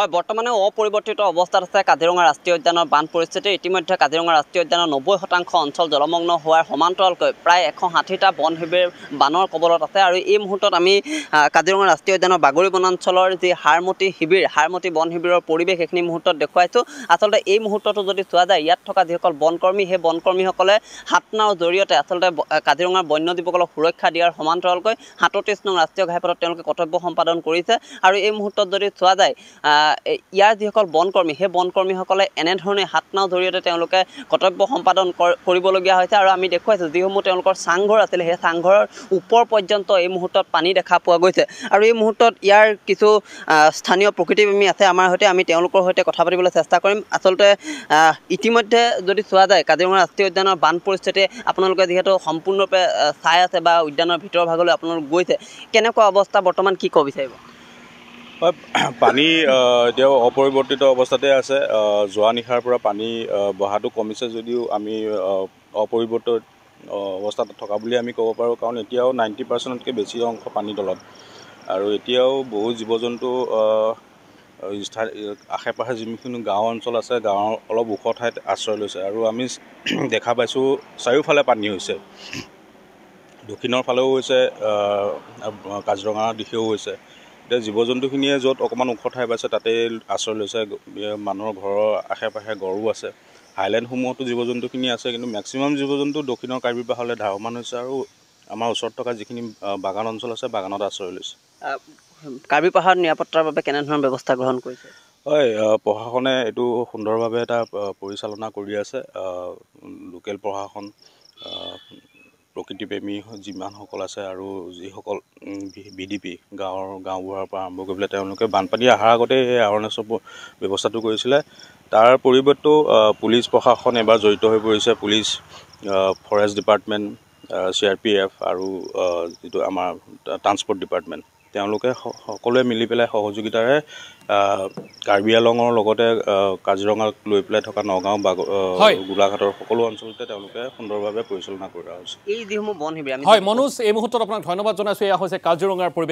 হয় বৰ্তমানেও অপৰিৱৰ্তিত অৱস্থাত আছে কাজিৰঙা ৰাষ্ট্ৰীয় উদ্যানৰ বান পৰিস্থিতি ইতিমধ্যে কাজিৰঙা ৰাষ্ট্ৰীয় উদ্যানৰ নব্বৈ শতাংশ অঞ্চল জলমগ্ন হোৱাৰ সমান্তৰালকৈ প্ৰায় এশ ষাঠিটা বন শিবিৰ বানৰ কবলত আছে আৰু এই মুহূৰ্তত আমি কাজিৰঙা ৰাষ্ট্ৰীয় উদ্যানৰ বাগৰি বনাঞ্চলৰ যি হাৰমতি শিবিৰ হাৰমতি বন শিবিৰৰ পৰিৱেশ সেইখিনি মুহূৰ্তত দেখুৱাইছোঁ আচলতে এই মুহূৰ্ততো যদি চোৱা যায় ইয়াত থকা যিসকল বনকৰ্মী সেই বনকৰ্মীসকলে হাতনাৰ জৰিয়তে আচলতে কাজিৰঙাৰ বন্য বন্যজীৱসকলক সুৰক্ষা দিয়াৰ সমান্তৰালকৈ সাতত্ৰিছ নং ৰাষ্ট্ৰীয় ঘাইপথত তেওঁলোকে কৰ্তব্য সম্পাদন কৰিছে আৰু এই মুহূৰ্তত যদি চোৱা যায় ইয়াৰ যিসকল বনকৰ্মী সেই বনকৰ্মীসকলে এনেধৰণে হাত নাও জৰিয়তে তেওঁলোকে কৰ্তব্য সম্পাদন কৰিবলগীয়া হৈছে আৰু আমি দেখুৱাইছোঁ যিসমূহ তেওঁলোকৰ চাংঘৰ আছিলে সেই চাংঘৰৰ ওপৰ পৰ্যন্ত এই মুহূৰ্তত পানী দেখা পোৱা গৈছে আৰু এই মুহূৰ্তত ইয়াৰ কিছু স্থানীয় প্ৰকৃতিপ্ৰেমী আছে আমাৰ সৈতে আমি তেওঁলোকৰ সৈতে কথা পাতিবলৈ চেষ্টা কৰিম আচলতে ইতিমধ্যে যদি চোৱা যায় কাজিৰঙা ৰাষ্ট্ৰীয় উদ্যানৰ বান পৰিস্থিতি আপোনালোকে যিহেতু সম্পূৰ্ণৰূপে চাই আছে বা উদ্যানৰ ভিতৰৰ ভাগলৈ আপোনালোক গৈছে কেনেকুৱা অৱস্থা বৰ্তমান কি ক'ব বিচাৰিব হয় পানী এতিয়াও অপৰিৱৰ্তিত অৱস্থাতে আছে যোৱা নিশাৰ পৰা পানী বহাটো কমিছে যদিও আমি অপৰিৱৰ্তিত অৱস্থাত থকা বুলি আমি ক'ব পাৰোঁ কাৰণ এতিয়াও নাইণ্টি পাৰ্চেণ্টতকৈ বেছি অংশ পানী তলত আৰু এতিয়াও বহু জীৱ জন্তু আশে পাশে যিখিনি গাঁও অঞ্চল আছে গাঁৱৰ অলপ ওখ ঠাইত আশ্ৰয় লৈছে আৰু আমি দেখা পাইছোঁ চাৰিওফালে পানী হৈছে দক্ষিণৰ ফালেও হৈছে কাজিৰঙাৰ দিশেও হৈছে এতিয়া জীৱ জন্তুখিনিয়ে য'ত অকণমান ওখ ঠাই পাইছে তাতে আশ্ৰয় লৈছে মানুহৰ ঘৰৰ আশে পাশে গড়ো আছে হাইলেণ্ডসমূহতো জীৱ জন্তুখিনি আছে কিন্তু মেক্সিমাম জীৱ জন্তু দক্ষিণৰ কাৰ্বি পাহাৰলৈ ধাৱমান হৈছে আৰু আমাৰ ওচৰত থকা যিখিনি বাগান অঞ্চল আছে বাগানত আশ্ৰয় লৈছে কাৰ্বি পাহাৰত নিৰাপত্তাৰ বাবে কেনেধৰণৰ ব্যৱস্থা গ্ৰহণ কৰিছে হয় প্ৰশাসনে এইটো সুন্দৰভাৱে এটা পৰিচালনা কৰি আছে লোকেল প্ৰশাসন প্ৰকৃতিপ্ৰেমী যিমানসকল আছে আৰু যিসকল বি ডি পি গাঁৱৰ গাঁওবুঢ়াৰ পৰা আৰম্ভ কৰি পেলাই তেওঁলোকে বানপানী অহাৰ আগতে এই এৱাৰনেছৰ ব্যৱস্থাটো কৰিছিলে তাৰ পৰিৱৰ্তেও পুলিচ প্ৰশাসন এবাৰ জড়িত হৈ পৰিছে police forest department C R P F আৰু যিটো আমাৰ ট্ৰান্সপৰ্ট ডিপাৰ্টমেণ্ট তেওঁলোকে সকলোৱে মিলি পেলাই সহযোগিতাৰে কাৰ্বি আলঙৰ লগতে কাজিৰঙাক লৈ পেলাই থকা নগাঁও গোলাঘাটৰ সকলো অঞ্চলতে তেওঁলোকে সুন্দৰভাৱে পৰিচালনা কৰা হৈছে এই যিসমূহ বন হয় মনোজ এই মুহূৰ্তত আপোনাক ধন্যবাদ জনাইছোঁ এয়া হৈছে কাজিৰঙাৰ পৰিৱেশ